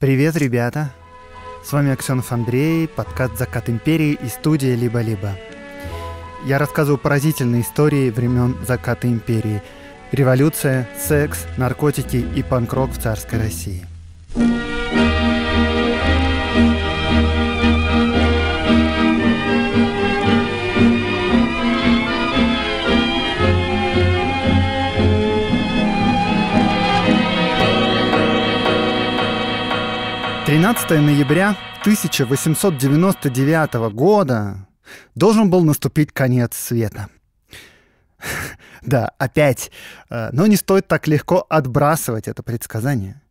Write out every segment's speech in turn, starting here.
Привет, ребята! С вами Аксенов Андрей, подкаст «Закат империи» и студия «Либо-либо». Я рассказываю поразительные истории времен заката империи. Революция, секс, наркотики и панк-рок в царской России – 12 ноября 1899 года должен был наступить конец света. Да, опять. Э, но не стоит так легко отбрасывать это предсказание.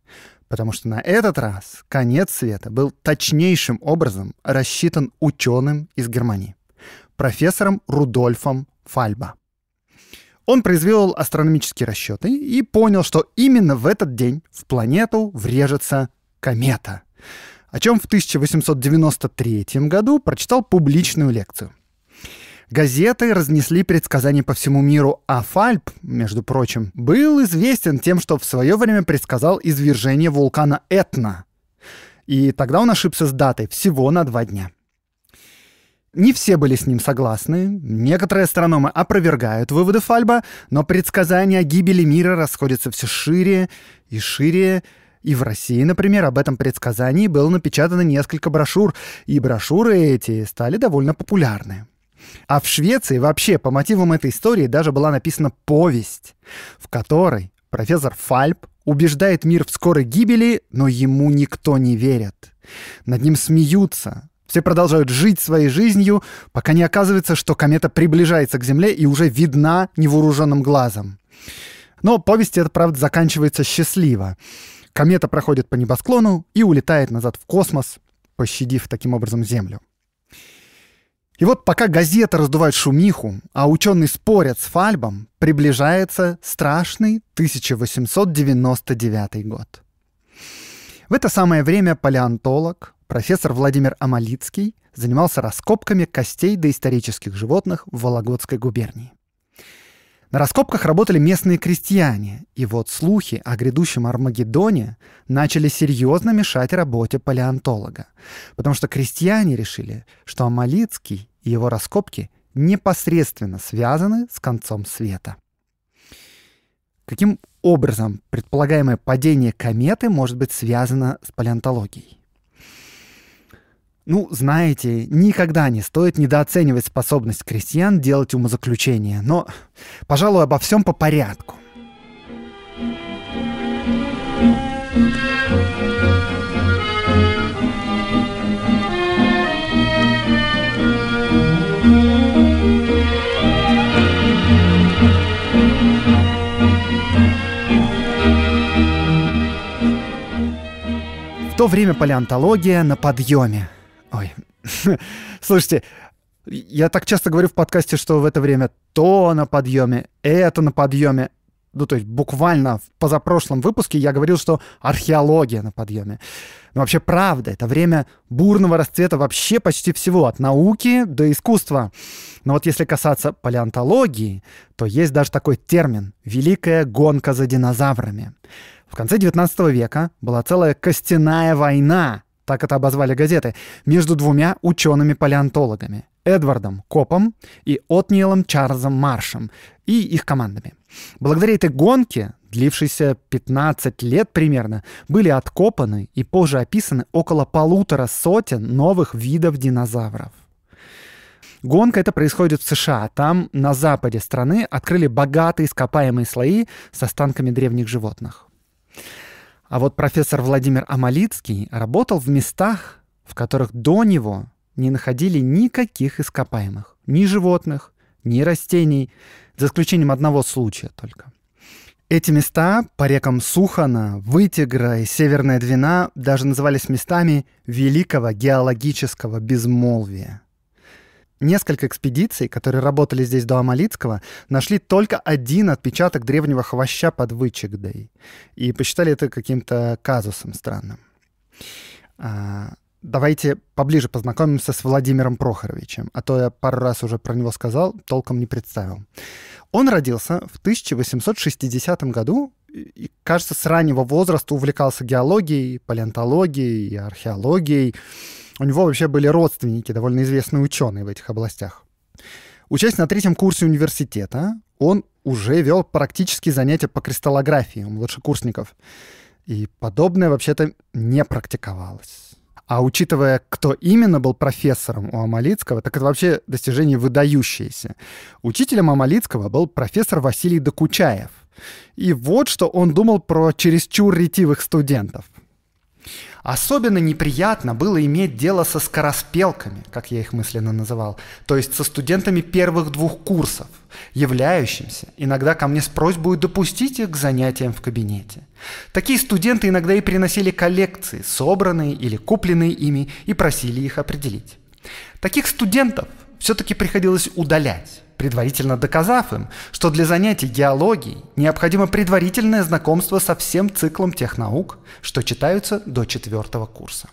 Потому что на этот раз конец света был точнейшим образом рассчитан ученым из Германии, профессором Рудольфом Фальба. Он произвел астрономические расчеты и понял, что именно в этот день в планету врежется комета — о чем в 1893 году прочитал публичную лекцию. Газеты разнесли предсказания по всему миру, а Фальп, между прочим, был известен тем, что в свое время предсказал извержение вулкана Этна. И тогда он ошибся с датой всего на два дня. Не все были с ним согласны, некоторые астрономы опровергают выводы Фальба, но предсказания о гибели мира расходятся все шире и шире, и в России, например, об этом предсказании было напечатано несколько брошюр, и брошюры эти стали довольно популярны. А в Швеции вообще по мотивам этой истории даже была написана повесть, в которой профессор Фальп убеждает мир в скорой гибели, но ему никто не верит. Над ним смеются, все продолжают жить своей жизнью, пока не оказывается, что комета приближается к Земле и уже видна невооруженным глазом. Но повесть эта, правда, заканчивается счастливо. Комета проходит по небосклону и улетает назад в космос, пощадив таким образом Землю. И вот пока газеты раздувают шумиху, а ученые спорят с Фальбом, приближается страшный 1899 год. В это самое время палеонтолог, профессор Владимир Амалицкий занимался раскопками костей доисторических животных в Вологодской губернии. На раскопках работали местные крестьяне, и вот слухи о грядущем Армагеддоне начали серьезно мешать работе палеонтолога, потому что крестьяне решили, что Амалицкий и его раскопки непосредственно связаны с концом света. Каким образом предполагаемое падение кометы может быть связано с палеонтологией? Ну, знаете, никогда не стоит недооценивать способность крестьян делать умозаключения, но, пожалуй, обо всем по порядку. В то время палеонтология на подъеме. Ой, слушайте, я так часто говорю в подкасте, что в это время то на подъеме, это на подъеме. Ну, то есть буквально в позапрошлом выпуске я говорил, что археология на подъеме. Но вообще правда, это время бурного расцвета вообще почти всего, от науки до искусства. Но вот если касаться палеонтологии, то есть даже такой термин «великая гонка за динозаврами». В конце 19 века была целая костяная война – так это обозвали газеты, между двумя учеными-палеонтологами — Эдвардом Копом и Отниелом Чарльзом Маршем и их командами. Благодаря этой гонке, длившейся 15 лет примерно, были откопаны и позже описаны около полутора сотен новых видов динозавров. Гонка это происходит в США. Там, на западе страны, открыли богатые ископаемые слои с останками древних животных. А вот профессор Владимир Амалицкий работал в местах, в которых до него не находили никаких ископаемых, ни животных, ни растений, за исключением одного случая только. Эти места по рекам Сухана, Вытигра и Северная Двина даже назывались местами великого геологического безмолвия – Несколько экспедиций, которые работали здесь до Амалицкого, нашли только один отпечаток древнего хвоща под Вычегдой и посчитали это каким-то казусом странным. А, давайте поближе познакомимся с Владимиром Прохоровичем, а то я пару раз уже про него сказал, толком не представил. Он родился в 1860 году и, кажется, с раннего возраста увлекался геологией, палеонтологией и археологией. У него вообще были родственники, довольно известные ученые в этих областях. Учась на третьем курсе университета, он уже вел практически занятия по кристаллографии у младшекурсников. И подобное вообще-то не практиковалось. А учитывая, кто именно был профессором у Амалицкого, так это вообще достижение выдающееся. Учителем Амалицкого был профессор Василий Докучаев. И вот что он думал про чересчур ретивых студентов – Особенно неприятно было иметь дело со скороспелками, как я их мысленно называл, то есть со студентами первых двух курсов, являющимся иногда ко мне с просьбой допустить их к занятиям в кабинете. Такие студенты иногда и приносили коллекции, собранные или купленные ими, и просили их определить. Таких студентов все-таки приходилось удалять, предварительно доказав им, что для занятий геологией необходимо предварительное знакомство со всем циклом тех наук, что читаются до четвертого курса.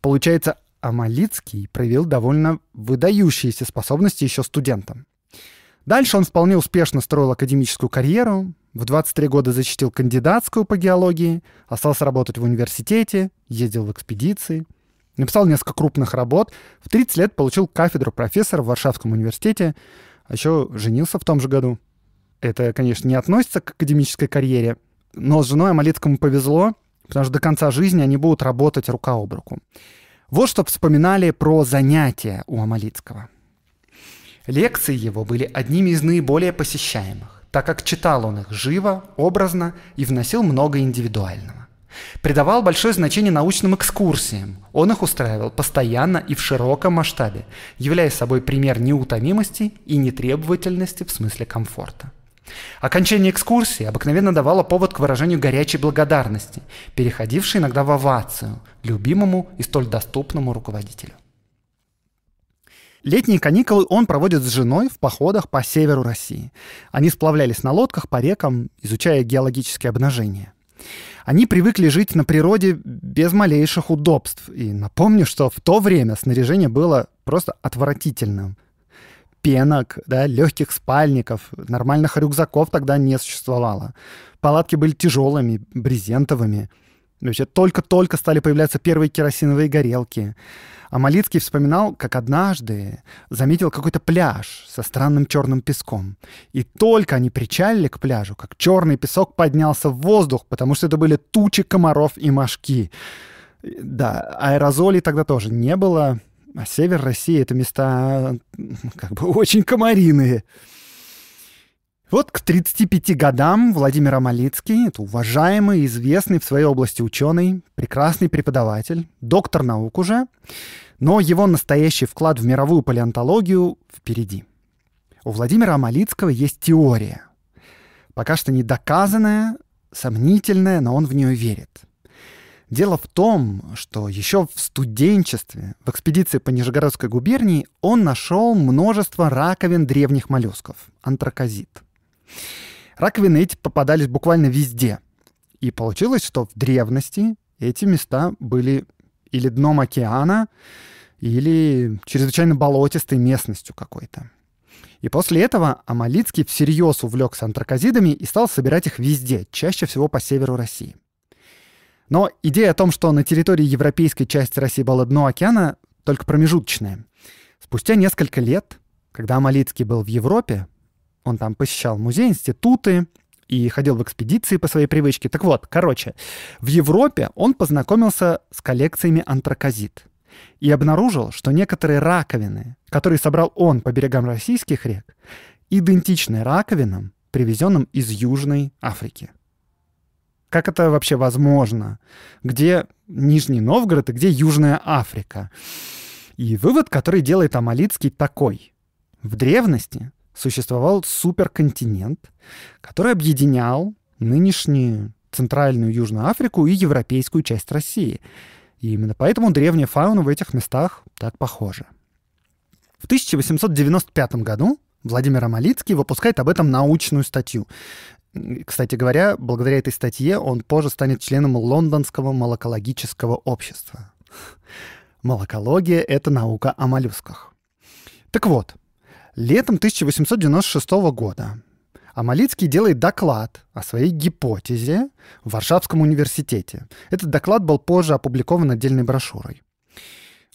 Получается, Амалицкий проявил довольно выдающиеся способности еще студентам. Дальше он вполне успешно строил академическую карьеру, в 23 года защитил кандидатскую по геологии, остался работать в университете, ездил в экспедиции – Написал несколько крупных работ. В 30 лет получил кафедру профессора в Варшавском университете. А еще женился в том же году. Это, конечно, не относится к академической карьере, но с женой Амалицкому повезло, потому что до конца жизни они будут работать рука об руку. Вот что вспоминали про занятия у Амалицкого. Лекции его были одними из наиболее посещаемых, так как читал он их живо, образно и вносил много индивидуального. Придавал большое значение научным экскурсиям. Он их устраивал постоянно и в широком масштабе, являя собой пример неутомимости и нетребовательности в смысле комфорта. Окончание экскурсии обыкновенно давало повод к выражению горячей благодарности, переходившей иногда в овацию любимому и столь доступному руководителю. Летние каникулы он проводит с женой в походах по северу России. Они сплавлялись на лодках по рекам, изучая геологические обнажения. Они привыкли жить на природе без малейших удобств. И напомню, что в то время снаряжение было просто отвратительным. Пенок, да, легких спальников, нормальных рюкзаков тогда не существовало. Палатки были тяжелыми, брезентовыми. То есть только-только стали появляться первые керосиновые горелки. А Малицкий вспоминал, как однажды заметил какой-то пляж со странным черным песком. И только они причалили к пляжу, как черный песок поднялся в воздух, потому что это были тучи комаров и мошки. Да, аэрозолей тогда тоже не было. А север России — это места как бы очень комариные. Вот к 35 годам Владимир Амалицкий — это уважаемый, известный в своей области ученый, прекрасный преподаватель, доктор наук уже, но его настоящий вклад в мировую палеонтологию впереди. У Владимира Амалицкого есть теория, пока что не доказанная, сомнительная, но он в нее верит — Дело в том, что еще в студенчестве, в экспедиции по Нижегородской губернии, он нашел множество раковин древних моллюсков, антракозит. Раковины эти попадались буквально везде. И получилось, что в древности эти места были или дном океана, или чрезвычайно болотистой местностью какой-то. И после этого Амалицкий всерьез увлекся антракозидами и стал собирать их везде, чаще всего по северу России. Но идея о том, что на территории европейской части России было дно океана, только промежуточная. Спустя несколько лет, когда Амалицкий был в Европе, он там посещал музеи, институты и ходил в экспедиции по своей привычке. Так вот, короче, в Европе он познакомился с коллекциями антракозит и обнаружил, что некоторые раковины, которые собрал он по берегам российских рек, идентичны раковинам, привезенным из Южной Африки. Как это вообще возможно? Где Нижний Новгород и где Южная Африка? И вывод, который делает Амалицкий, такой. В древности существовал суперконтинент, который объединял нынешнюю Центральную Южную Африку и европейскую часть России. И именно поэтому древняя фауна в этих местах так похожа. В 1895 году Владимир Амалицкий выпускает об этом научную статью. Кстати говоря, благодаря этой статье он позже станет членом Лондонского молокологического общества. Молокология — это наука о моллюсках. Так вот, Летом 1896 года Амалицкий делает доклад о своей гипотезе в Варшавском университете. Этот доклад был позже опубликован отдельной брошюрой.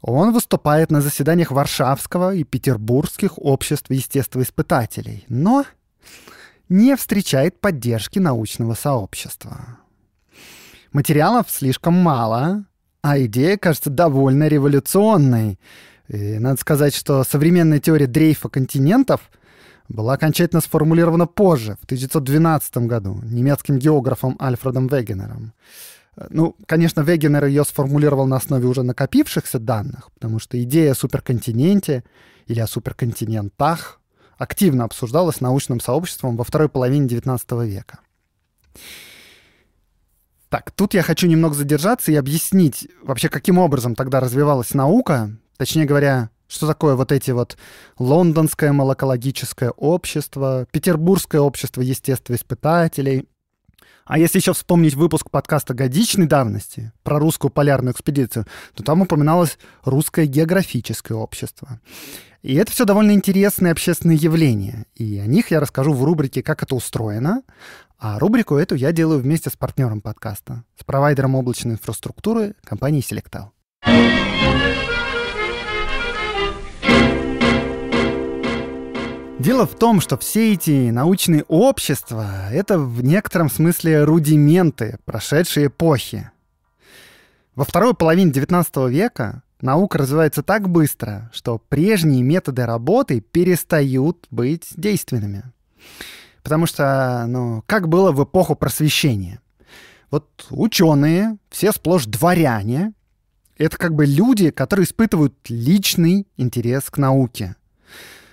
Он выступает на заседаниях Варшавского и Петербургских обществ естествоиспытателей, но не встречает поддержки научного сообщества. Материалов слишком мало, а идея кажется довольно революционной. И надо сказать, что современная теория дрейфа континентов была окончательно сформулирована позже, в 1912 году, немецким географом Альфредом Вегенером. Ну, конечно, Вегенер ее сформулировал на основе уже накопившихся данных, потому что идея о суперконтиненте или о суперконтинентах активно обсуждалась научным сообществом во второй половине XIX века. Так, тут я хочу немного задержаться и объяснить вообще, каким образом тогда развивалась наука, Точнее говоря, что такое вот эти вот лондонское молокологическое общество, петербургское общество естествоиспытателей. А если еще вспомнить выпуск подкаста годичной давности про русскую полярную экспедицию, то там упоминалось русское географическое общество. И это все довольно интересные общественные явления. И о них я расскажу в рубрике «Как это устроено». А рубрику эту я делаю вместе с партнером подкаста, с провайдером облачной инфраструктуры компании «Селектал». Дело в том, что все эти научные общества — это в некотором смысле рудименты прошедшей эпохи. Во второй половине XIX века наука развивается так быстро, что прежние методы работы перестают быть действенными. Потому что, ну, как было в эпоху просвещения? Вот ученые, все сплошь дворяне, это как бы люди, которые испытывают личный интерес к науке.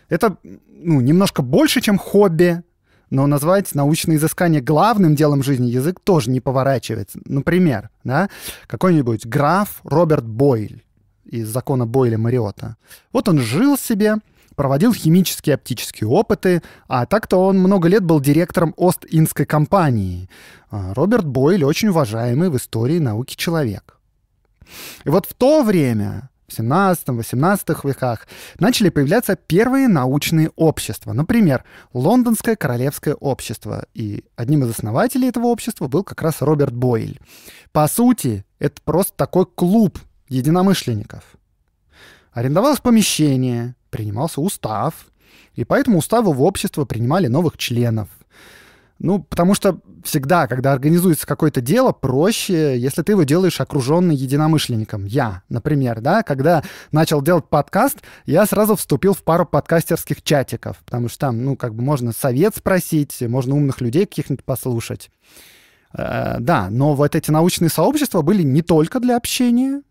Это ну, немножко больше, чем хобби, но назвать научное изыскание главным делом жизни язык тоже не поворачивается. Например, да, какой-нибудь граф Роберт Бойль из закона Бойля Мариота. Вот он жил себе, проводил химические и оптические опыты, а так-то он много лет был директором Ост-Индской компании. А, Роберт Бойль очень уважаемый в истории науки человек. И вот в то время 17-18 веках начали появляться первые научные общества. Например, Лондонское королевское общество. И одним из основателей этого общества был как раз Роберт Бойль. По сути, это просто такой клуб единомышленников. Арендовалось помещение, принимался устав, и поэтому уставы в общество принимали новых членов. Ну, потому что всегда, когда организуется какое-то дело, проще, если ты его делаешь окруженный единомышленником. Я, например, да, когда начал делать подкаст, я сразу вступил в пару подкастерских чатиков, потому что там, ну, как бы можно совет спросить, можно умных людей каких-нибудь послушать. Э, да, но вот эти научные сообщества были не только для общения,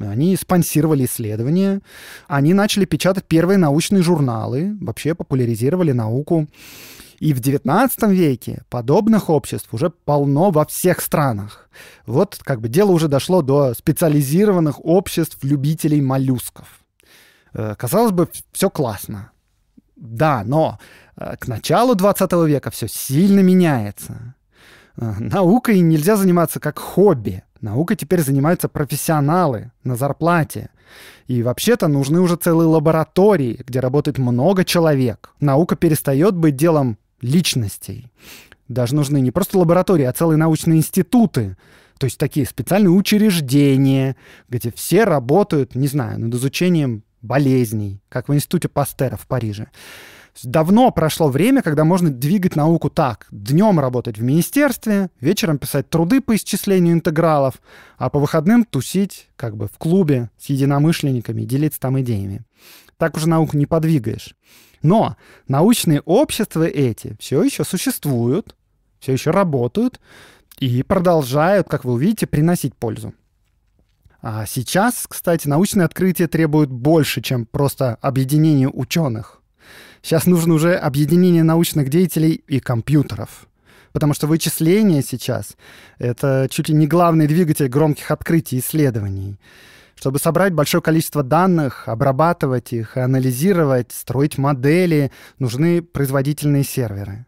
они спонсировали исследования, они начали печатать первые научные журналы, вообще популяризировали науку. И в XIX веке подобных обществ уже полно во всех странах. Вот как бы дело уже дошло до специализированных обществ любителей моллюсков. Э, казалось бы, все классно. Да, но э, к началу 20 века все сильно меняется. Э, наукой нельзя заниматься как хобби. Наукой теперь занимаются профессионалы на зарплате. И вообще-то нужны уже целые лаборатории, где работает много человек. Наука перестает быть делом личностей. Даже нужны не просто лаборатории, а целые научные институты. То есть такие специальные учреждения, где все работают, не знаю, над изучением болезней, как в институте Пастера в Париже. Давно прошло время, когда можно двигать науку так. Днем работать в министерстве, вечером писать труды по исчислению интегралов, а по выходным тусить как бы в клубе с единомышленниками, делиться там идеями. Так уже науку не подвигаешь. Но научные общества эти все еще существуют, все еще работают и продолжают, как вы увидите, приносить пользу. А сейчас, кстати, научные открытия требуют больше, чем просто объединение ученых. Сейчас нужно уже объединение научных деятелей и компьютеров. Потому что вычисление сейчас — это чуть ли не главный двигатель громких открытий и исследований чтобы собрать большое количество данных, обрабатывать их, анализировать, строить модели, нужны производительные серверы.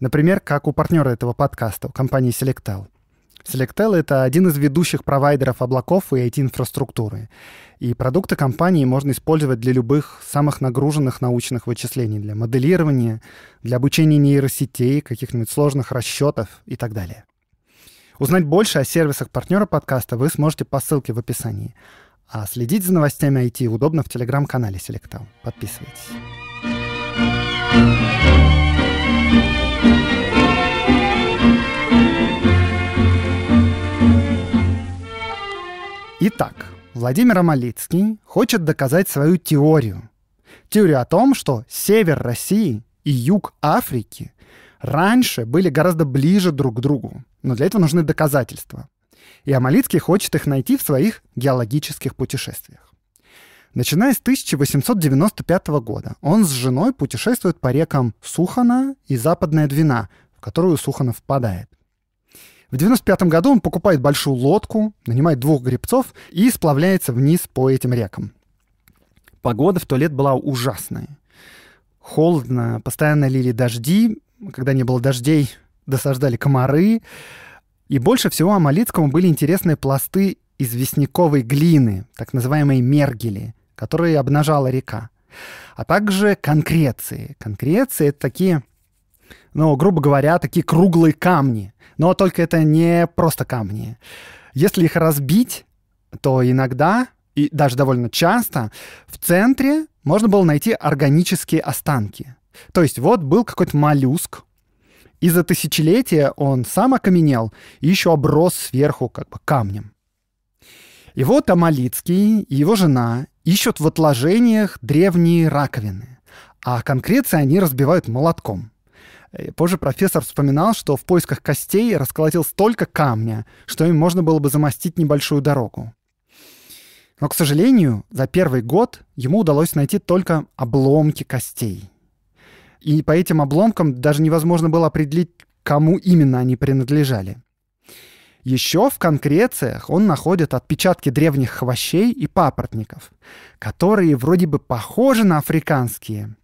Например, как у партнера этого подкаста, у компании Selectel. Selectel — это один из ведущих провайдеров облаков и IT-инфраструктуры. И продукты компании можно использовать для любых самых нагруженных научных вычислений, для моделирования, для обучения нейросетей, каких-нибудь сложных расчетов и так далее. Узнать больше о сервисах партнера подкаста вы сможете по ссылке в описании. А следить за новостями IT удобно в телеграм-канале Selectown. Подписывайтесь. Итак, Владимир Амалицкий хочет доказать свою теорию. Теорию о том, что север России и юг Африки раньше были гораздо ближе друг к другу. Но для этого нужны доказательства и Амалицкий хочет их найти в своих геологических путешествиях. Начиная с 1895 года он с женой путешествует по рекам Сухана и Западная Двина, в которую Суханов впадает. В 1995 году он покупает большую лодку, нанимает двух гребцов и сплавляется вниз по этим рекам. Погода в то лет была ужасная. Холодно, постоянно лили дожди. Когда не было дождей, досаждали комары. И больше всего Амалицкому были интересны пласты известняковой глины, так называемые мергели, которые обнажала река, а также конкреции. Конкреции — это такие, ну, грубо говоря, такие круглые камни, но только это не просто камни. Если их разбить, то иногда, и даже довольно часто, в центре можно было найти органические останки. То есть вот был какой-то моллюск, и за тысячелетия он сам окаменел и еще оброс сверху как бы камнем. И вот Амалицкий и его жена ищут в отложениях древние раковины, а конкреции они разбивают молотком. Э, позже профессор вспоминал, что в поисках костей расколотил столько камня, что им можно было бы замостить небольшую дорогу. Но, к сожалению, за первый год ему удалось найти только обломки костей и по этим обломкам даже невозможно было определить, кому именно они принадлежали. Еще в конкрециях он находит отпечатки древних хвощей и папоротников, которые вроде бы похожи на африканские,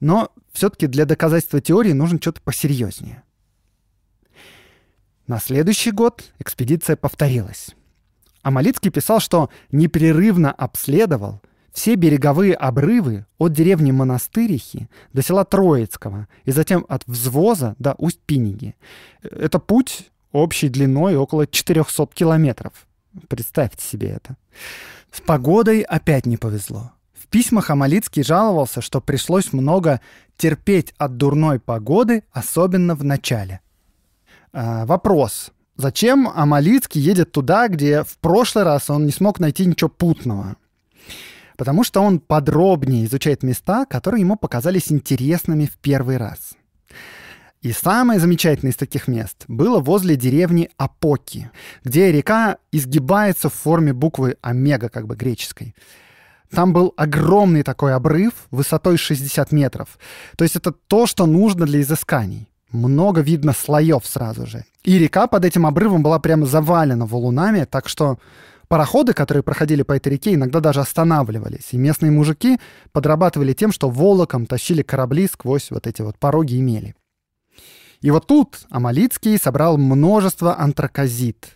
но все-таки для доказательства теории нужно что-то посерьезнее. На следующий год экспедиция повторилась. А Малицкий писал, что непрерывно обследовал все береговые обрывы от деревни Монастырихи до села Троицкого и затем от Взвоза до Усть-Пиниги. Это путь общей длиной около 400 километров. Представьте себе это. С погодой опять не повезло. В письмах Амалицкий жаловался, что пришлось много терпеть от дурной погоды, особенно в начале. А, вопрос. Зачем Амалицкий едет туда, где в прошлый раз он не смог найти ничего путного? потому что он подробнее изучает места, которые ему показались интересными в первый раз. И самое замечательное из таких мест было возле деревни Апоки, где река изгибается в форме буквы омега, как бы греческой. Там был огромный такой обрыв высотой 60 метров. То есть это то, что нужно для изысканий. Много видно слоев сразу же. И река под этим обрывом была прямо завалена валунами, так что Пароходы, которые проходили по этой реке, иногда даже останавливались, и местные мужики подрабатывали тем, что волоком тащили корабли сквозь вот эти вот пороги и мели. И вот тут Амалицкий собрал множество антракозит,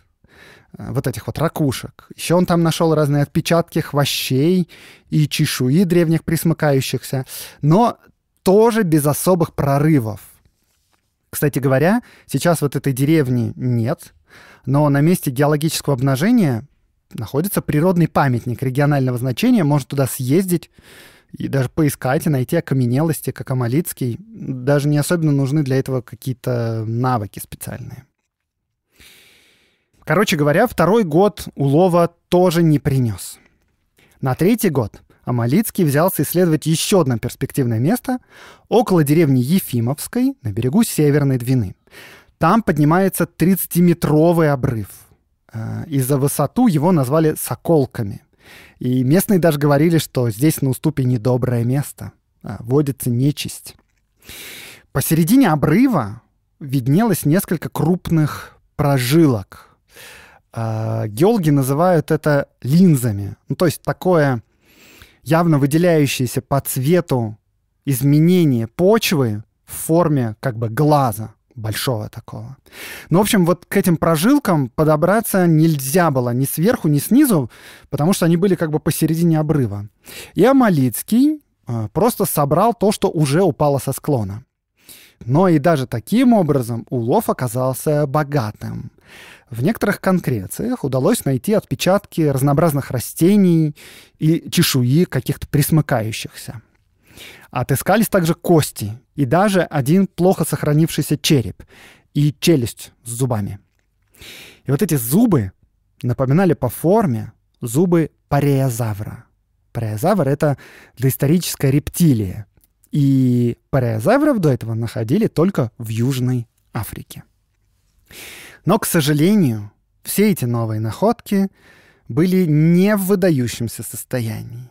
э, вот этих вот ракушек. Еще он там нашел разные отпечатки хвощей и чешуи древних присмыкающихся, но тоже без особых прорывов. Кстати говоря, сейчас вот этой деревни нет, но на месте геологического обнажения находится природный памятник регионального значения, можно туда съездить и даже поискать и найти окаменелости, как Амалицкий. Даже не особенно нужны для этого какие-то навыки специальные. Короче говоря, второй год улова тоже не принес. На третий год Амалицкий взялся исследовать еще одно перспективное место около деревни Ефимовской на берегу Северной Двины. Там поднимается 30-метровый обрыв – Э, из за высоту его назвали «соколками». И местные даже говорили, что здесь на уступе недоброе место, а водится нечисть. Посередине обрыва виднелось несколько крупных прожилок. Э, геологи называют это линзами. Ну, то есть такое явно выделяющееся по цвету изменение почвы в форме как бы глаза большого такого. Ну, в общем, вот к этим прожилкам подобраться нельзя было ни сверху, ни снизу, потому что они были как бы посередине обрыва. И Амалицкий э, просто собрал то, что уже упало со склона. Но и даже таким образом улов оказался богатым. В некоторых конкрециях удалось найти отпечатки разнообразных растений и чешуи каких-то присмыкающихся. Отыскались также кости и даже один плохо сохранившийся череп и челюсть с зубами. И вот эти зубы напоминали по форме зубы пареозавра. Пареозавр — это доисторическая рептилия. И пареозавров до этого находили только в Южной Африке. Но, к сожалению, все эти новые находки были не в выдающемся состоянии.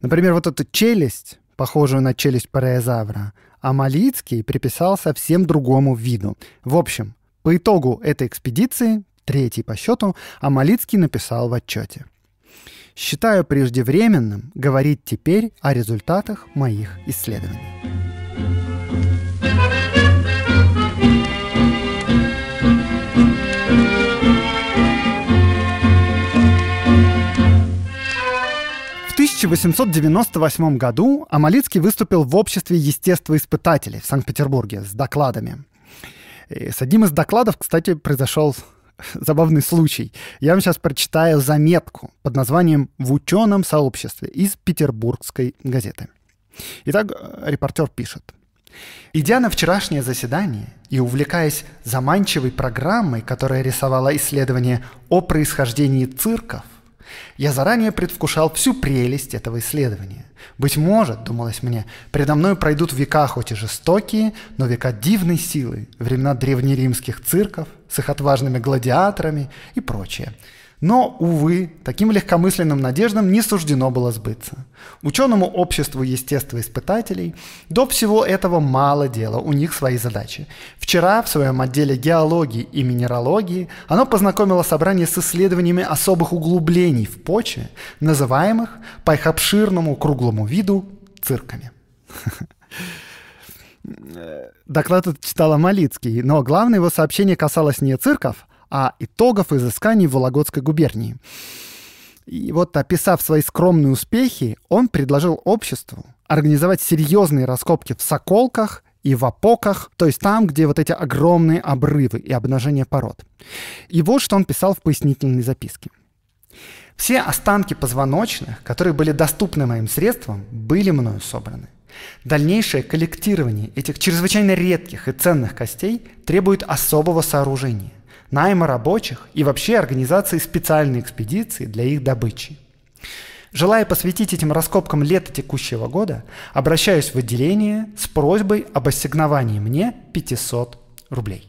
Например, вот эта челюсть, похожую на челюсть пареозавра, а Малицкий приписал совсем другому виду. В общем, по итогу этой экспедиции, третий по счету, Амалицкий написал в отчете. Считаю преждевременным говорить теперь о результатах моих исследований. 1898 году Амалицкий выступил в обществе естествоиспытателей в Санкт-Петербурге с докладами. И э, с одним из докладов, кстати, произошел забавный случай. Я вам сейчас прочитаю заметку под названием «В ученом сообществе» из петербургской газеты. Итак, э, репортер пишет. Идя на вчерашнее заседание и увлекаясь заманчивой программой, которая рисовала исследование о происхождении цирков, я заранее предвкушал всю прелесть этого исследования. Быть может, думалось мне, предо мной пройдут века хоть и жестокие, но века дивной силы, времена древнеримских цирков с их отважными гладиаторами и прочее – но, увы, таким легкомысленным надеждам не суждено было сбыться. Ученому обществу естествоиспытателей до всего этого мало дела, у них свои задачи. Вчера в своем отделе геологии и минералогии оно познакомило собрание с исследованиями особых углублений в почве, называемых по их обширному круглому виду цирками. Доклад читала Малицкий, но главное его сообщение касалось не цирков, а итогов изысканий в Вологодской губернии. И вот описав свои скромные успехи, он предложил обществу организовать серьезные раскопки в Соколках и в Апоках, то есть там, где вот эти огромные обрывы и обнажение пород. И вот что он писал в пояснительной записке. Все останки позвоночных, которые были доступны моим средствам, были мною собраны. Дальнейшее коллектирование этих чрезвычайно редких и ценных костей требует особого сооружения найма рабочих и вообще организации специальной экспедиции для их добычи. Желая посвятить этим раскопкам лето текущего года, обращаюсь в отделение с просьбой об ассигновании мне 500 рублей.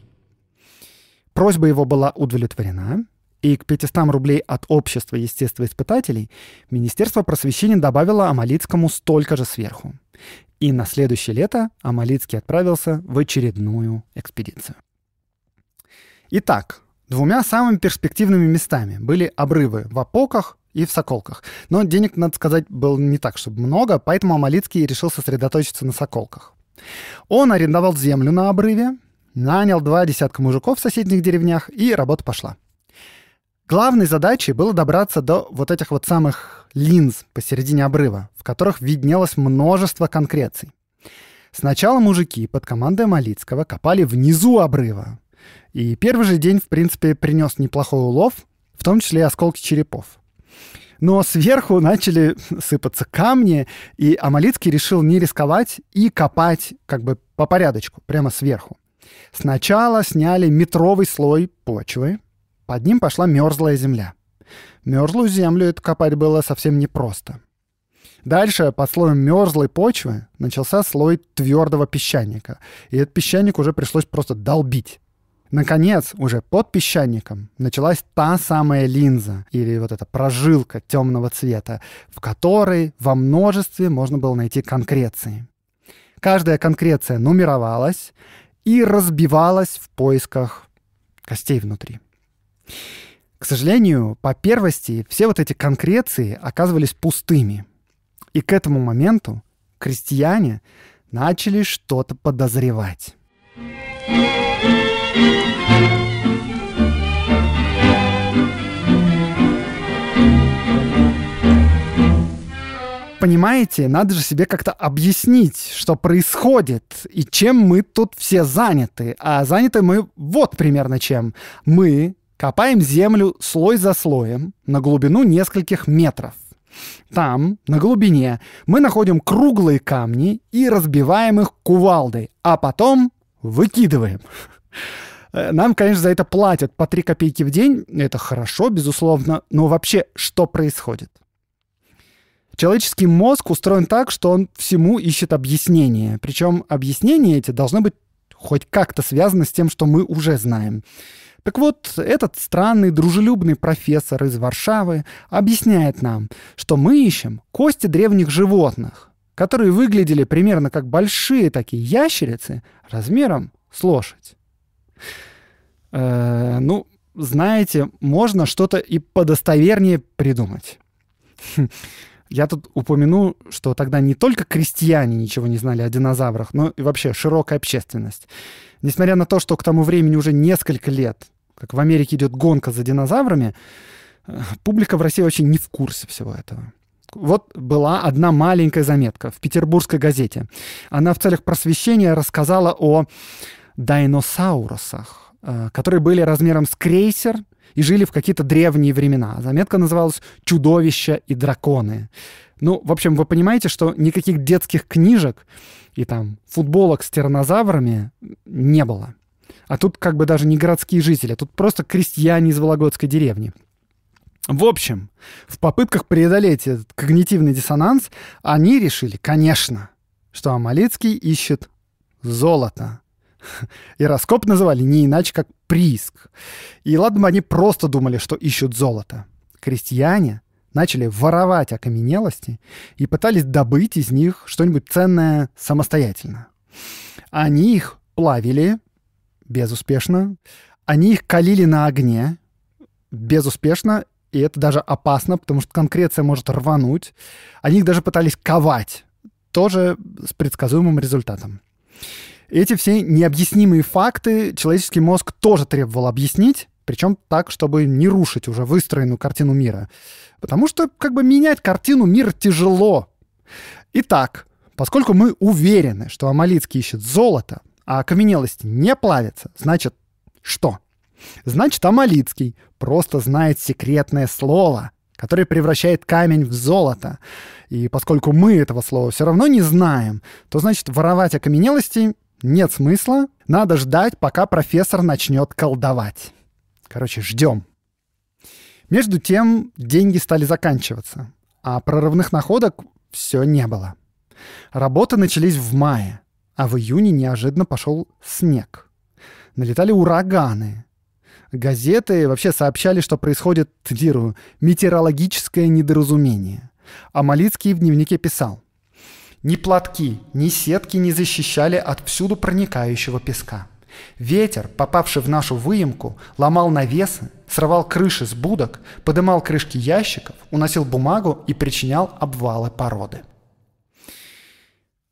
Просьба его была удовлетворена, и к 500 рублей от Общества естествоиспытателей Министерство просвещения добавило Амалицкому столько же сверху. И на следующее лето Амалицкий отправился в очередную экспедицию. Итак, двумя самыми перспективными местами были обрывы в опоках и в Соколках. Но денег, надо сказать, было не так, чтобы много, поэтому Амалицкий решил сосредоточиться на Соколках. Он арендовал землю на обрыве, нанял два десятка мужиков в соседних деревнях, и работа пошла. Главной задачей было добраться до вот этих вот самых линз посередине обрыва, в которых виднелось множество конкреций. Сначала мужики под командой Малицкого копали внизу обрыва, и первый же день, в принципе, принес неплохой улов, в том числе и осколки черепов. Но сверху начали сыпаться камни, и Амалицкий решил не рисковать и копать как бы по порядочку, прямо сверху. Сначала сняли метровый слой почвы, под ним пошла мерзлая земля. Мерзлую землю это копать было совсем непросто. Дальше под слоем мерзлой почвы начался слой твердого песчаника. И этот песчаник уже пришлось просто долбить. Наконец, уже под песчаником началась та самая линза, или вот эта прожилка темного цвета, в которой во множестве можно было найти конкреции. Каждая конкреция нумеровалась и разбивалась в поисках костей внутри. К сожалению, по первости все вот эти конкреции оказывались пустыми. И к этому моменту крестьяне начали что-то подозревать. понимаете, надо же себе как-то объяснить, что происходит и чем мы тут все заняты. А заняты мы вот примерно чем. Мы копаем землю слой за слоем на глубину нескольких метров. Там, на глубине, мы находим круглые камни и разбиваем их кувалдой, а потом выкидываем. Э, нам, конечно, за это платят по 3 копейки в день. Это хорошо, безусловно. Но вообще, что происходит? Человеческий мозг устроен так, что он всему ищет объяснения. Причем объяснения эти должны быть хоть как-то связаны с тем, что мы уже знаем. Так вот, этот странный, дружелюбный профессор из Варшавы объясняет нам, что мы ищем кости древних животных, которые выглядели примерно как большие такие ящерицы размером с лошадь. Э, ну, знаете, можно что-то и подостовернее придумать. Я тут упомяну, что тогда не только крестьяне ничего не знали о динозаврах, но и вообще широкая общественность. Несмотря на то, что к тому времени уже несколько лет, как в Америке идет гонка за динозаврами, э, публика в России вообще не в курсе всего этого. Вот была одна маленькая заметка в петербургской газете. Она в целях просвещения рассказала о динозаврах Э, которые были размером с крейсер и жили в какие-то древние времена. Заметка называлась «Чудовища и драконы». Ну, в общем, вы понимаете, что никаких детских книжек и там футболок с тиранозаврами не было. А тут как бы даже не городские жители, тут просто крестьяне из Вологодской деревни. В общем, в попытках преодолеть этот когнитивный диссонанс они решили, конечно, что Амалицкий ищет золото. Ироскоп называли не иначе, как прииск. И ладно бы они просто думали, что ищут золото. Крестьяне начали воровать окаменелости и пытались добыть из них что-нибудь ценное самостоятельно. Они их плавили безуспешно, они их калили на огне безуспешно, и это даже опасно, потому что конкреция может рвануть. Они их даже пытались ковать, тоже с предсказуемым результатом. Эти все необъяснимые факты человеческий мозг тоже требовал объяснить, причем так, чтобы не рушить уже выстроенную картину мира. Потому что как бы менять картину мира тяжело. Итак, поскольку мы уверены, что Амалицкий ищет золото, а окаменелость не плавится, значит что? Значит, Амалицкий просто знает секретное слово, которое превращает камень в золото. И поскольку мы этого слова все равно не знаем, то значит воровать окаменелости нет смысла. Надо ждать, пока профессор начнет колдовать. Короче, ждем. Между тем, деньги стали заканчиваться, а прорывных находок все не было. Работы начались в мае, а в июне неожиданно пошел снег. Налетали ураганы. Газеты вообще сообщали, что происходит, цитирую, «метеорологическое недоразумение». А Малицкий в дневнике писал ни платки, ни сетки не защищали от всюду проникающего песка. Ветер, попавший в нашу выемку, ломал навесы, срывал крыши с будок, подымал крышки ящиков, уносил бумагу и причинял обвалы породы.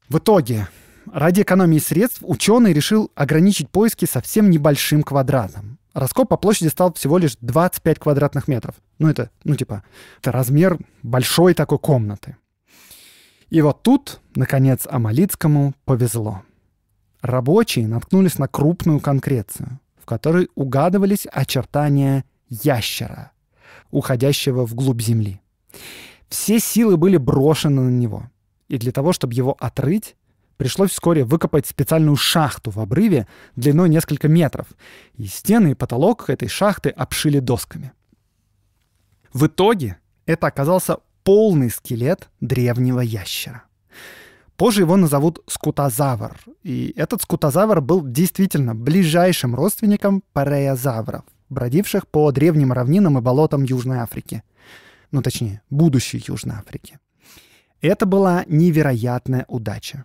В итоге, ради экономии средств, ученый решил ограничить поиски совсем небольшим квадратом. Раскоп по площади стал всего лишь 25 квадратных метров. Ну, это, ну, типа, это размер большой такой комнаты. И вот тут, наконец, Амалицкому повезло. Рабочие наткнулись на крупную конкрецию, в которой угадывались очертания ящера, уходящего вглубь земли. Все силы были брошены на него, и для того, чтобы его отрыть, пришлось вскоре выкопать специальную шахту в обрыве длиной несколько метров, и стены и потолок этой шахты обшили досками. В итоге это оказался полный скелет древнего ящера. Позже его назовут скутозавр, и этот скутозавр был действительно ближайшим родственником пареозавров, бродивших по древним равнинам и болотам Южной Африки. Ну, точнее, будущей Южной Африки. Это была невероятная удача.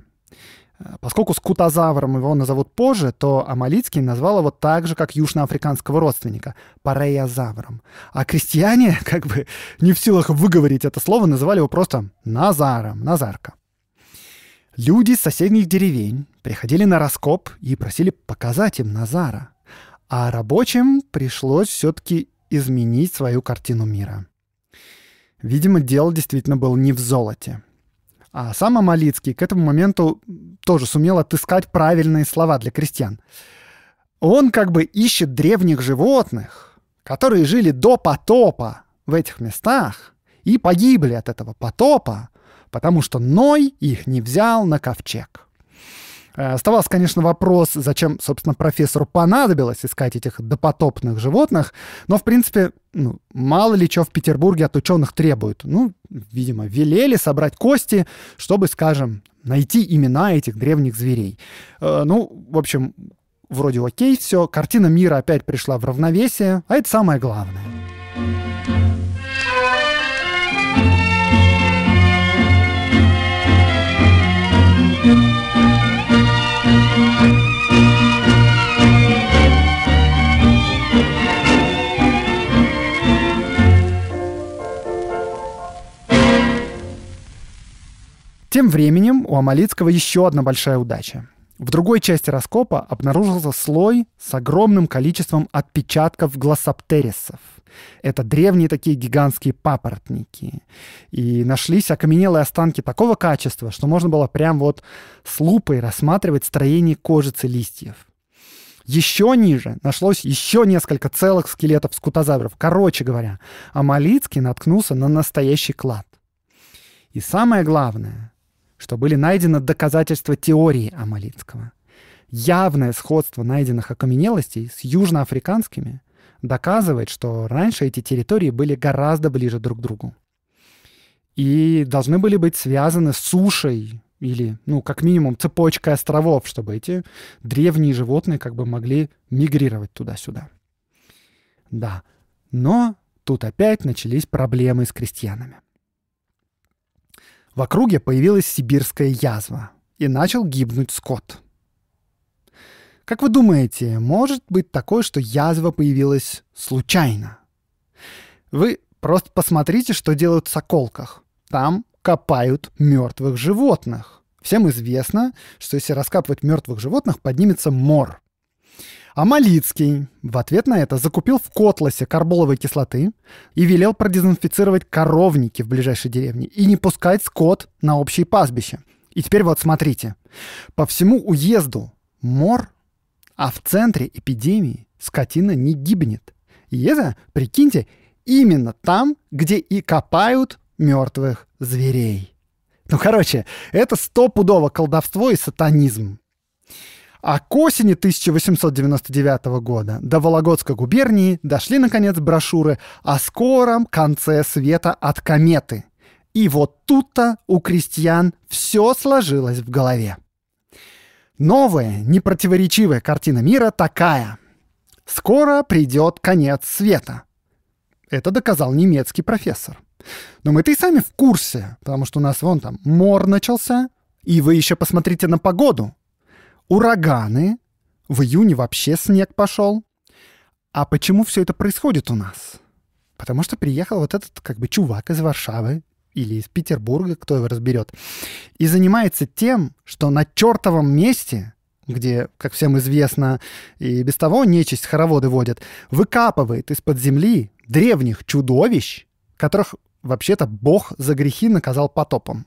Э, поскольку скутозавром его назовут позже, то Амалицкий назвал его так же, как южноафриканского родственника – пареязавром. А крестьяне, как бы не в силах выговорить это слово, называли его просто Назаром, Назарка. Люди с соседних деревень приходили на раскоп и просили показать им Назара. А рабочим пришлось все-таки изменить свою картину мира. Видимо, дело действительно было не в золоте – а сам Амалицкий к этому моменту тоже сумел отыскать правильные слова для крестьян. Он как бы ищет древних животных, которые жили до потопа в этих местах и погибли от этого потопа, потому что Ной их не взял на ковчег. Э, оставался, конечно, вопрос, зачем, собственно, профессору понадобилось искать этих допотопных животных, но, в принципе, ну, мало ли что в Петербурге от ученых требуют. Ну, видимо, велели собрать кости, чтобы, скажем, найти имена этих древних зверей. Э, ну, в общем, вроде окей все, картина мира опять пришла в равновесие, а это самое главное. Тем временем у Амалицкого еще одна большая удача. В другой части раскопа обнаружился слой с огромным количеством отпечатков гласоптерисов – это древние такие гигантские папоротники. И нашлись окаменелые останки такого качества, что можно было прям вот с лупой рассматривать строение кожицы листьев. Еще ниже нашлось еще несколько целых скелетов скутозавров. Короче говоря, Амалицкий наткнулся на настоящий клад. И самое главное, что были найдены доказательства теории Амалицкого. Явное сходство найденных окаменелостей с южноафриканскими доказывает, что раньше эти территории были гораздо ближе друг к другу. И должны были быть связаны с сушей или, ну, как минимум, цепочкой островов, чтобы эти древние животные как бы могли мигрировать туда-сюда. Да, но тут опять начались проблемы с крестьянами. В округе появилась сибирская язва, и начал гибнуть скот – как вы думаете, может быть такое, что язва появилась случайно? Вы просто посмотрите, что делают в соколках. Там копают мертвых животных. Всем известно, что если раскапывать мертвых животных, поднимется мор. А Малицкий в ответ на это закупил в котлосе карболовой кислоты и велел продезинфицировать коровники в ближайшей деревне и не пускать скот на общие пастбища. И теперь вот смотрите. По всему уезду мор а в центре эпидемии скотина не гибнет. И это, прикиньте, именно там, где и копают мертвых зверей. Ну, короче, это стопудово колдовство и сатанизм. А к осени 1899 года до Вологодской губернии дошли, наконец, брошюры о скором конце света от кометы. И вот тут-то у крестьян все сложилось в голове. Новая, непротиворечивая картина мира такая. Скоро придет конец света. Это доказал немецкий профессор. Но мы-то и сами в курсе, потому что у нас вон там мор начался, и вы еще посмотрите на погоду. Ураганы, в июне вообще снег пошел. А почему все это происходит у нас? Потому что приехал вот этот как бы чувак из Варшавы, или из Петербурга, кто его разберет, и занимается тем, что на чертовом месте, где, как всем известно, и без того нечисть хороводы водят, выкапывает из-под земли древних чудовищ, которых вообще-то Бог за грехи наказал потопом.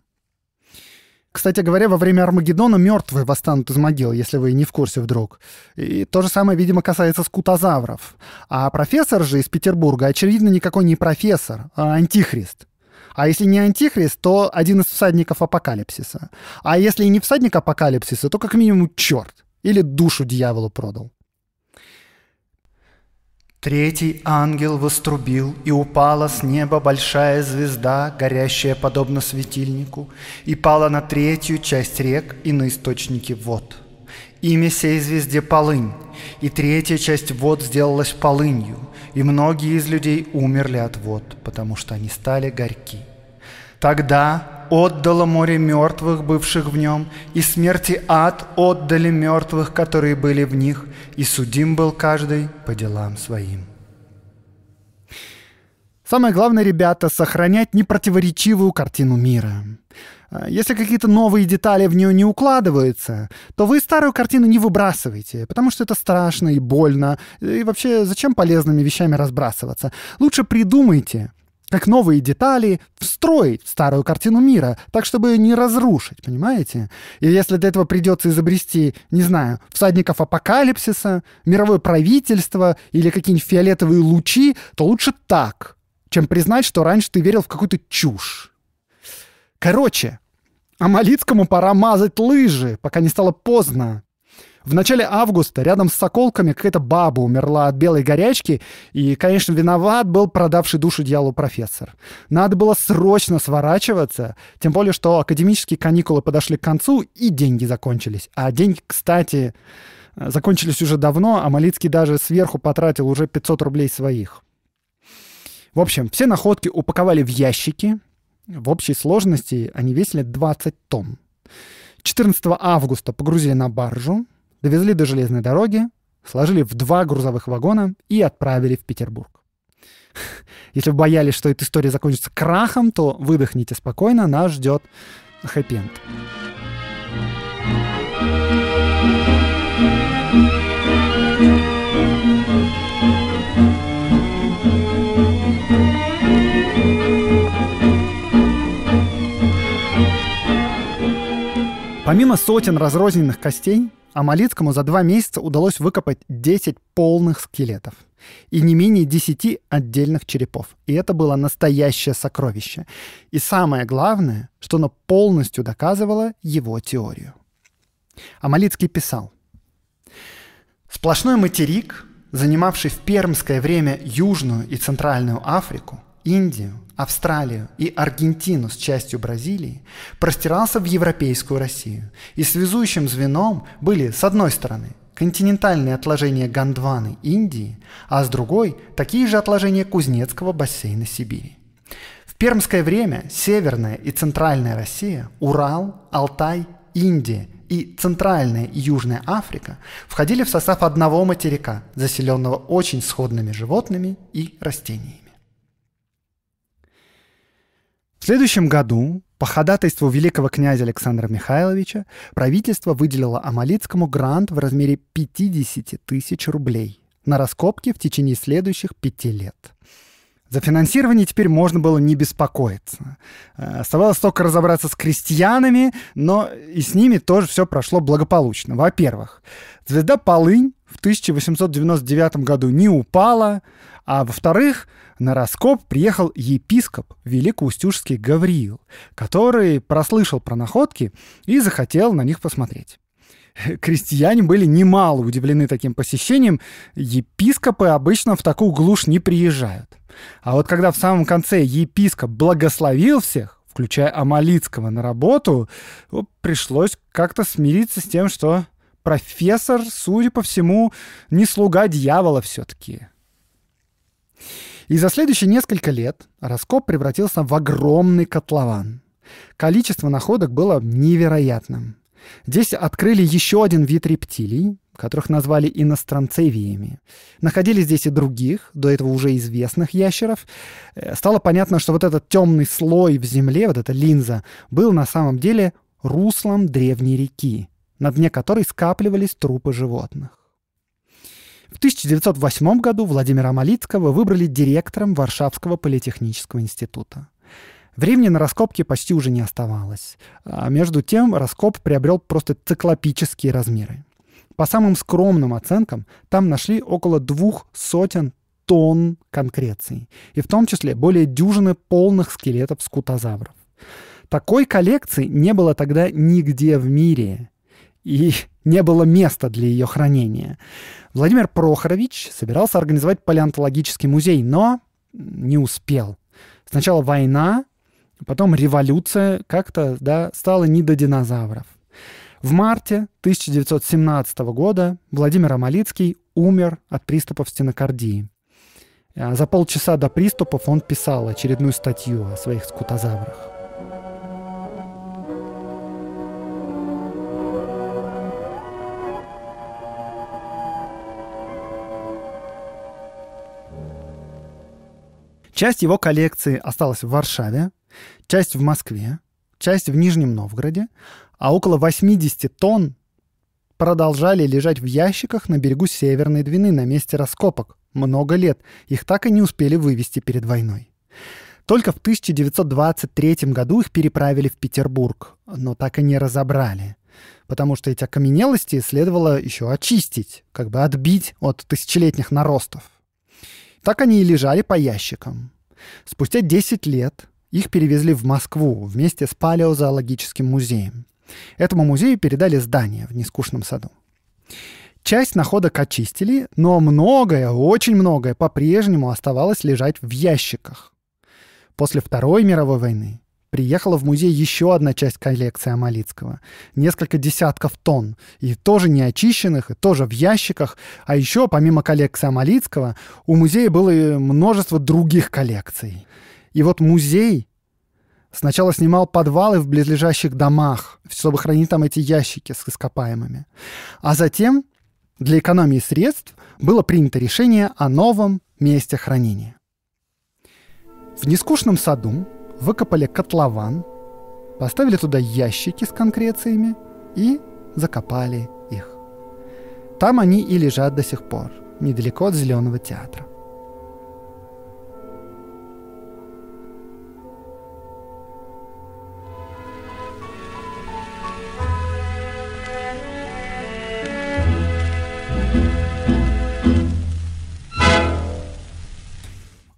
Кстати говоря, во время Армагеддона мертвые восстанут из могил, если вы не в курсе вдруг. И то же самое, видимо, касается скутозавров. А профессор же из Петербурга, очевидно, никакой не профессор, а антихрист. А если не антихрист, то один из всадников апокалипсиса. А если и не всадник апокалипсиса, то как минимум черт. Или душу дьяволу продал. Третий ангел вострубил, и упала с неба большая звезда, горящая подобно светильнику, и пала на третью часть рек и на источники вод. Имя сей звезде полынь, и третья часть вод сделалась полынью, и многие из людей умерли от вод, потому что они стали горьки. Тогда отдало море мертвых, бывших в нем, и смерти ад отдали мертвых, которые были в них, и судим был каждый по делам своим. Самое главное, ребята, сохранять непротиворечивую картину мира. Э, если какие-то новые детали в нее не укладываются, то вы старую картину не выбрасывайте, потому что это страшно и больно. Э, и вообще, зачем полезными вещами разбрасываться? Лучше придумайте, как новые детали встроить в старую картину мира, так, чтобы ее не разрушить, понимаете? И если для этого придется изобрести, не знаю, всадников апокалипсиса, мировое правительство или какие-нибудь фиолетовые лучи, то лучше так, чем признать, что раньше ты верил в какую-то чушь. Короче, а Малицкому пора мазать лыжи, пока не стало поздно. В начале августа рядом с Соколками какая-то баба умерла от белой горячки, и, конечно, виноват был продавший душу дьяволу профессор. Надо было срочно сворачиваться, тем более, что академические каникулы подошли к концу, и деньги закончились. А деньги, кстати, закончились уже давно, а Малицкий даже сверху потратил уже 500 рублей своих. В общем, все находки упаковали в ящики, в общей сложности они весили 20 тонн. 14 августа погрузили на баржу, довезли до железной дороги, сложили в два грузовых вагона и отправили в Петербург. Если вы боялись, что эта история закончится крахом, то выдохните спокойно, нас ждет хэппи-энд. Помимо сотен разрозненных костей, Амалицкому за два месяца удалось выкопать 10 полных скелетов и не менее 10 отдельных черепов. И это было настоящее сокровище. И самое главное, что оно полностью доказывало его теорию. Амалицкий писал. Сплошной материк, занимавший в пермское время Южную и Центральную Африку, Индию, Австралию и Аргентину с частью Бразилии, простирался в Европейскую Россию, и связующим звеном были, с одной стороны, континентальные отложения Гондваны Индии, а с другой – такие же отложения Кузнецкого бассейна Сибири. В пермское время Северная и Центральная Россия, Урал, Алтай, Индия и Центральная и Южная Африка входили в состав одного материка, заселенного очень сходными животными и растениями. В следующем году по ходатайству великого князя Александра Михайловича правительство выделило Амалицкому грант в размере 50 тысяч рублей на раскопки в течение следующих пяти лет. За финансирование теперь можно было не беспокоиться. Э, оставалось только разобраться с крестьянами, но и с ними тоже все прошло благополучно. Во-первых, звезда Полынь в 1899 году не упала, а во-вторых, на раскоп приехал епископ Великоустюжский Гавриил, который прослышал про находки и захотел на них посмотреть. Крестьяне были немало удивлены таким посещением, епископы обычно в такую глушь не приезжают. А вот когда в самом конце епископ благословил всех, включая Амалицкого, на работу, пришлось как-то смириться с тем, что профессор, судя по всему, не слуга дьявола все-таки. И за следующие несколько лет раскоп превратился в огромный котлован. Количество находок было невероятным. Здесь открыли еще один вид рептилий, которых назвали иностранцевиями. Находили здесь и других, до этого уже известных ящеров. Э, стало понятно, что вот этот темный слой в земле, вот эта линза, был на самом деле руслом древней реки, на дне которой скапливались трупы животных. В 1908 году Владимира Малицкого выбрали директором Варшавского политехнического института. Времени на раскопки почти уже не оставалось. А между тем раскоп приобрел просто циклопические размеры. По самым скромным оценкам, там нашли около двух сотен тонн конкреций, и в том числе более дюжины полных скелетов скутозавров. Такой коллекции не было тогда нигде в мире и не было места для ее хранения. Владимир Прохорович собирался организовать палеонтологический музей, но не успел. Сначала война, потом революция как-то да, стала не до динозавров. В марте 1917 года Владимир Амалицкий умер от приступов стенокардии. А за полчаса до приступов он писал очередную статью о своих скутозаврах. Часть его коллекции осталась в Варшаве, часть в Москве, часть в Нижнем Новгороде, а около 80 тонн продолжали лежать в ящиках на берегу Северной Двины на месте раскопок. Много лет. Их так и не успели вывести перед войной. Только в 1923 году их переправили в Петербург, но так и не разобрали. Потому что эти окаменелости следовало еще очистить, как бы отбить от тысячелетних наростов. Так они и лежали по ящикам. Спустя 10 лет их перевезли в Москву вместе с палеозоологическим музеем. Этому музею передали здание в Нескучном саду. Часть находок очистили, но многое, очень многое по-прежнему оставалось лежать в ящиках. После Второй мировой войны приехала в музей еще одна часть коллекции Амалицкого. Несколько десятков тонн. И тоже не очищенных, и тоже в ящиках. А еще, помимо коллекции Амалицкого, у музея было и множество других коллекций. И вот музей Сначала снимал подвалы в близлежащих домах, чтобы хранить там эти ящики с ископаемыми. А затем для экономии средств было принято решение о новом месте хранения. В нескучном саду выкопали котлован, поставили туда ящики с конкрециями и закопали их. Там они и лежат до сих пор, недалеко от Зеленого театра.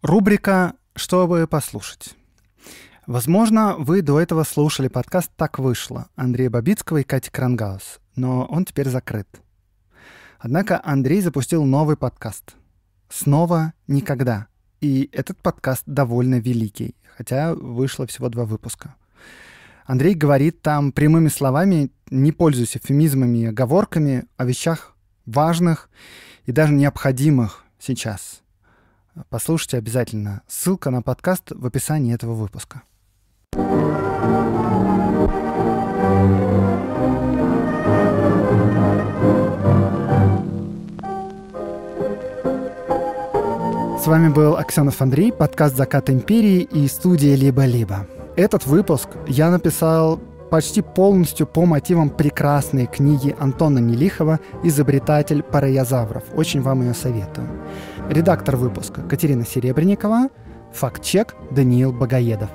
Рубрика «Чтобы послушать». Возможно, вы до этого слушали подкаст «Так вышло» Андрея Бабицкого и Кати Крангаус, но он теперь закрыт. Однако Андрей запустил новый подкаст. Снова никогда. И этот подкаст довольно великий, хотя вышло всего два выпуска. Андрей говорит там прямыми словами, не пользуясь эвфемизмами и оговорками, о вещах важных и даже необходимых сейчас. Послушайте обязательно. Ссылка на подкаст в описании этого выпуска. С вами был Аксенов Андрей, подкаст «Закат империи» и студия «Либо-либо». Этот выпуск я написал почти полностью по мотивам прекрасной книги Антона Нелихова «Изобретатель параязавров». Очень вам ее советую. Редактор выпуска Катерина Серебренникова, факт-чек Даниил Богоедов.